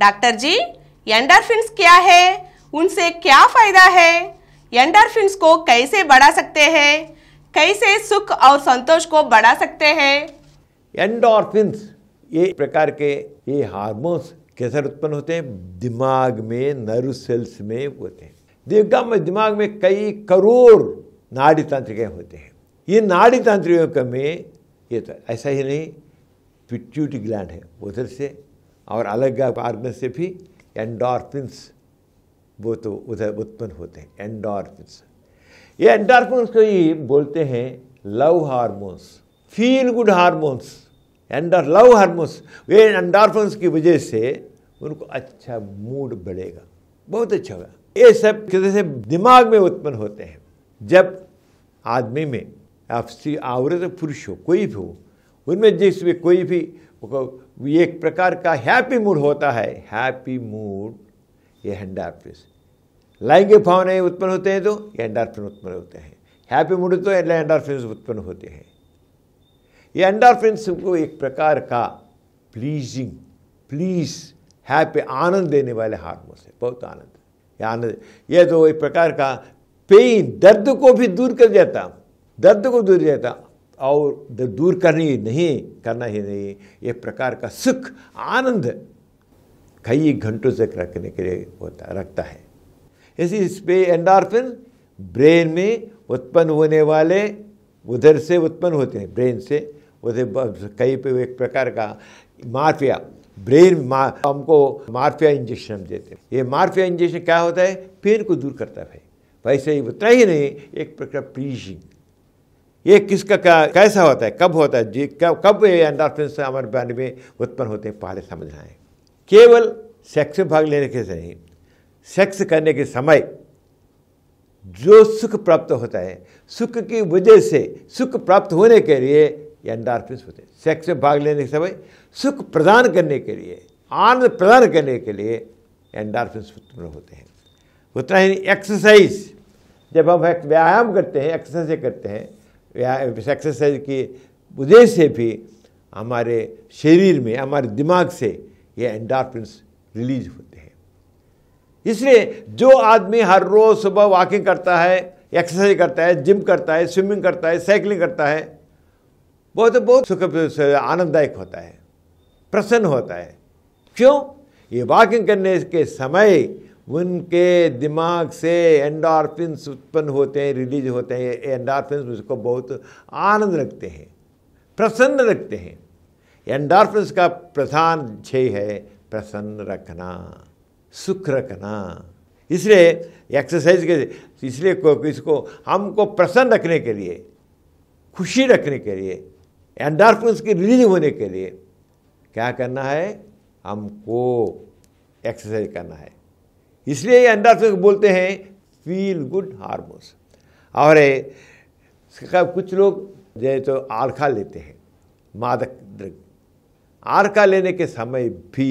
Doctor जी एंडरफिन्स क्या है उनसे क्या फ़ायदा है एंडरफिन्स को कैसे बढ़ा सकते हैं कैसे सुख और संतोष को बढ़ा सकते हैं एंडोरफिन्स ये प्रकार के ये हार्मोन्स कैसे उत्पन्न होते हैं दिमाग में नर्व सेल्स में होते हैं दिमाग में दिमाग में कई करोड़ नाड़ी तंत्रिकाएं होते हैं ये नाड़ी तंत्रियों में ये तो ऐसा ही नहीं पिट्यूटी ग्लैंड है उधर से और अलग मार्ग से भी एंडोर्फिन्स वो तो उधर उत्पन्न होते हैं एंडोर्फिन्स ये एंडोर्फिन्स को ही बोलते हैं love hormones feel good hormones एंडर लव हार्मोन्स वे एंडोर्फिन्स की वजह से उनको अच्छा मूड बढ़ेगा बहुत अच्छा होगा ये सब किसी से दिमाग में उत्पन्न होते हैं जब आदमी में आप स्त्री पुरुष हो कोई भी हो उनमें जिसमें कोई भी एक प्रकार का हैप्पी मूड होता है हैप्पी मूड ये एंडार्फिन लैंगिक भावनाएं उत्पन्न होते हैं तो ये एंडार्फिन उत्पन्न होते हैं हैप्पी मूड तो एंडार्फिन उत्पन्न होते हैं ये एंडार्फिन को एक प्रकार का प्लीजिंग प्लीज हैप्पी आनंद देने वाले हार्मोन्स है बहुत आनंद ये आनंद यह तो एक प्रकार का पेन दर्द को भी दूर कर देता दर्द को दूर जाता और दूर करनी नहीं करना ही नहीं ये प्रकार का सुख आनंद कई घंटों तक रखने के लिए होता रखता है इसी इस पे ब्रेन में उत्पन्न होने वाले उधर से उत्पन्न होते हैं ब्रेन से उधर कई पे एक प्रकार का माफिया ब्रेन मा हमको मार्फिया इंजेक्शन हम देते हैं ये मार्फिया इंजेक्शन क्या होता है पेन को दूर करता है वैसे ही उतना ही नहीं एक प्रकार प्लीजिंग ये किसका का, कैसा होता है कब होता है जी कब कब ये एंडोर्फिन हमारे बॉडी में उत्पन्न होते हैं पहले समझना है केवल सेक्स में भाग लेने के नहीं सेक्स करने के समय जो सुख प्राप्त होता है सुख की वजह से सुख प्राप्त होने के लिए एंडारफिन्स होते हैं सेक्स में भाग लेने के समय सुख प्रदान करने के लिए आनंद प्रदान करने के लिए एंडारफिन्स उत्पन्न होते हैं उतना ही एक्सरसाइज जब हम व्यायाम करते हैं एक्सरसाइज करते हैं एक्सरसाइज के वजह से भी हमारे शरीर में हमारे दिमाग से ये एंडार्फिनस रिलीज होते हैं इसलिए जो आदमी हर रोज़ सुबह वॉकिंग करता है एक्सरसाइज करता है जिम करता है स्विमिंग करता है साइकिलिंग करता है बहुत बहुत सुख आनंददायक होता है प्रसन्न होता है क्यों ये वॉकिंग करने के समय उनके दिमाग से एंडोर्फिन्स उत्पन्न होते हैं रिलीज होते हैं एंडोर्फिन्स उसको बहुत आनंद रखते हैं प्रसन्न रखते हैं एंडोर्फिन्स का प्रधान ध्येय है प्रसन्न रखना सुख रखना इसलिए एक्सरसाइज के इसलिए को इसको हमको प्रसन्न रखने के लिए खुशी रखने के लिए एंडोर्फिन्स की रिलीज होने के लिए क्या करना है हमको एक्सरसाइज करना है इसलिए अंदाज में बोलते हैं फील गुड हार्मोन्स और कुछ लोग जो तो आरखा लेते हैं मादक द्रव्य आरखा लेने के समय भी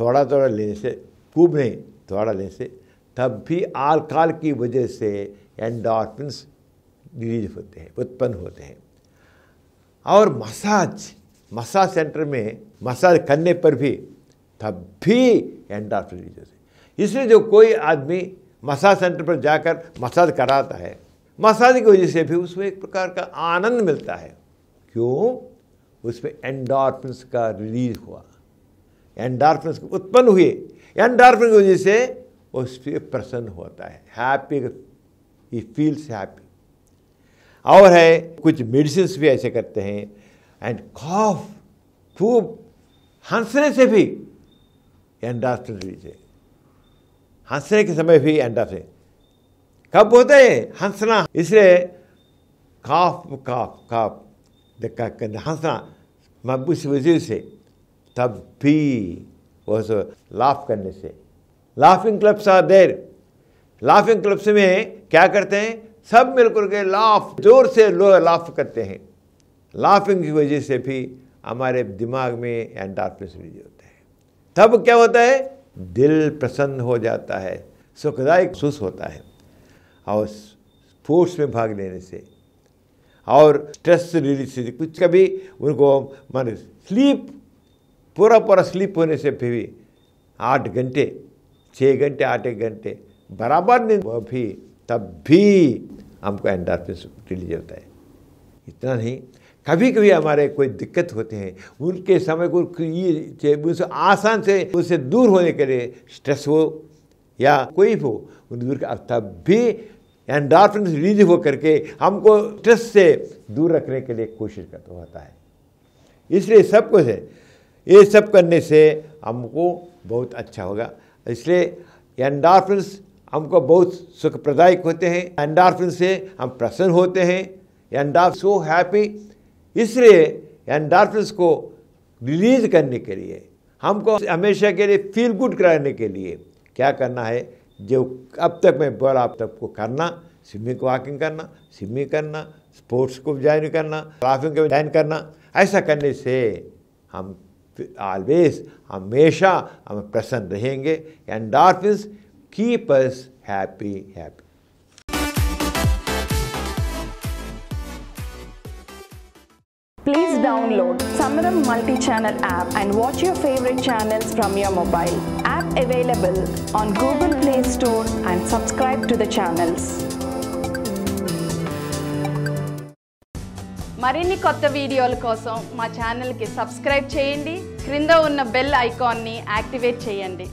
थोड़ा थोड़ा लेने से खूब नहीं थोड़ा लेने से तब भी आलकाल की वजह से एंडॉर्फिन्स रिलीज होते हैं उत्पन्न होते हैं और मसाज मसाज सेंटर में मसाज करने पर भी तब भी एंडॉर्फिन रिलीज होते हैं इसलिए जो कोई आदमी मसाज सेंटर पर जाकर मसाज कराता है मसाज की वजह से भी उसमें एक प्रकार का आनंद मिलता है क्यों उसमें एंडार्फिन का रिलीज हुआ एंडार्फिन उत्पन्न हुए एंडार्फिन की वजह से उस पर प्रसन्न होता है हैप्पी ही फील्स हैप्पी और है कुछ मेडिसिन भी ऐसे करते हैं एंड कॉफ खूब हंसने से भी एंडार्फिन रिलीज है हंसने के समय भी अंडा से कब बोलते हैं हंसना इसलिए काफ काफ काफ हंसना उस वजह से तब भी वो सो लाफ करने से laughing clubs are there laughing clubs में क्या करते हैं सब मिलकर के लाफ जोर से लोग लाफ करते हैं लाफिंग की वजह से भी हमारे दिमाग में एंडार्फिन रिलीज होते हैं तब क्या होता है दिल प्रसन्न हो जाता है सुखदायक महसूस होता है और स्पोर्ट्स में भाग लेने से और स्ट्रेस रिलीज से कुछ कभी उनको मान स्लीप पूरा पूरा स्लीप होने से फिर भी आठ घंटे छः घंटे आठ एक घंटे बराबर नहीं वह भी तब भी हमको एंडार्फिन रिलीज होता है इतना नहीं कभी कभी हमारे कोई दिक्कत होते हैं उनके समय को ये उनसे आसान से उनसे दूर होने के लिए स्ट्रेस हो या कोई हो उन दूर का तब भी एंडार्फिन रिलीज हो करके हमको स्ट्रेस से दूर रखने के लिए कोशिश करता होता है इसलिए सब कुछ है ये सब करने से हमको बहुत अच्छा होगा इसलिए एंडार्फिन हमको बहुत सुखप्रदायक होते हैं एंडार्फिन से हम प्रसन्न होते हैं एंडार्फ सो हैप्पी इसलिए एंडार्फिस को रिलीज करने के लिए हमको हमेशा के लिए फील गुड कराने के लिए क्या करना है जो अब तक मैं बोला अब तक को करना स्विमिंग वॉकिंग करना स्विमिंग करना स्पोर्ट्स को ज्वाइन करना राफिंग को ज्वाइन करना ऐसा करने से हम ऑलवेज हमेशा हम प्रसन्न रहेंगे and dolphin keep us happy happy Please download Samaram multi-channel app and watch your favorite channels from your mobile. App available on Google Play Store and subscribe to the channels. మరిన్ని కొత్త వీడియోల కోసం మా ఛానల్కి సబ్స్క్రైబ్ చేయండి క్రింద ఉన్న bell ఐకాన్ని యాక్టివేట్ చేయండి